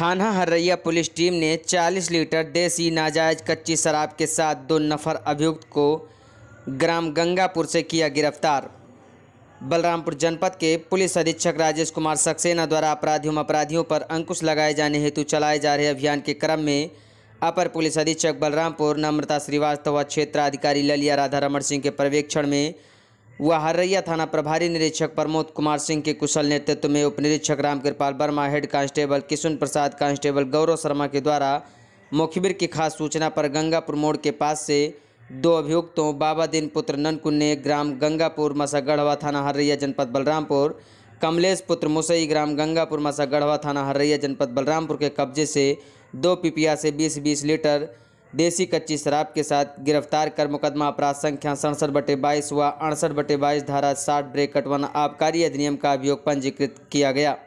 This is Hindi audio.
थाना हर्रैया पुलिस टीम ने 40 लीटर देसी नाजायज कच्ची शराब के साथ दो नफर अभियुक्त को ग्राम गंगापुर से किया गिरफ्तार बलरामपुर जनपद के पुलिस अधीक्षक राजेश कुमार सक्सेना द्वारा अपराधियों अपराधियों पर अंकुश लगाए जाने हेतु चलाए जा रहे अभियान के क्रम में अपर पुलिस अधीक्षक बलरामपुर नम्रता श्रीवास्तव व क्षेत्राधिकारी ललिया राधा रमन सिंह के पर्यवेक्षण में वह हरैया थाना प्रभारी निरीक्षक प्रमोद कुमार सिंह के कुशल नेतृत्व में उप निरीक्षक Ramkripal Verma head constable Kishun Prasad constable Gaurav Sharma के द्वारा मुखबिर की खास सूचना पर गंगापुर मोड़ के पास से दो अभियुक्तों बाबा दिन पुत्र ननकुन्ने ग्राम गंगापुर मसागढ़वा थाना हरैया जनपद बलरामपुर कमलेश पुत्र मुसई ग्राम गंगापुर मसागढ़वा थाना हरैया जनपद बलरामपुर के कब्जे से दो पिपिया से बीस बीस लीटर देसी कच्ची शराब के साथ गिरफ्तार कर मुकदमा अपराध संख्या सड़सठ बटे बाईस व अड़सठ बटे बाईस धारा साठ ब्रेक कटवाना आबकारी अधिनियम का अभियोग पंजीकृत किया गया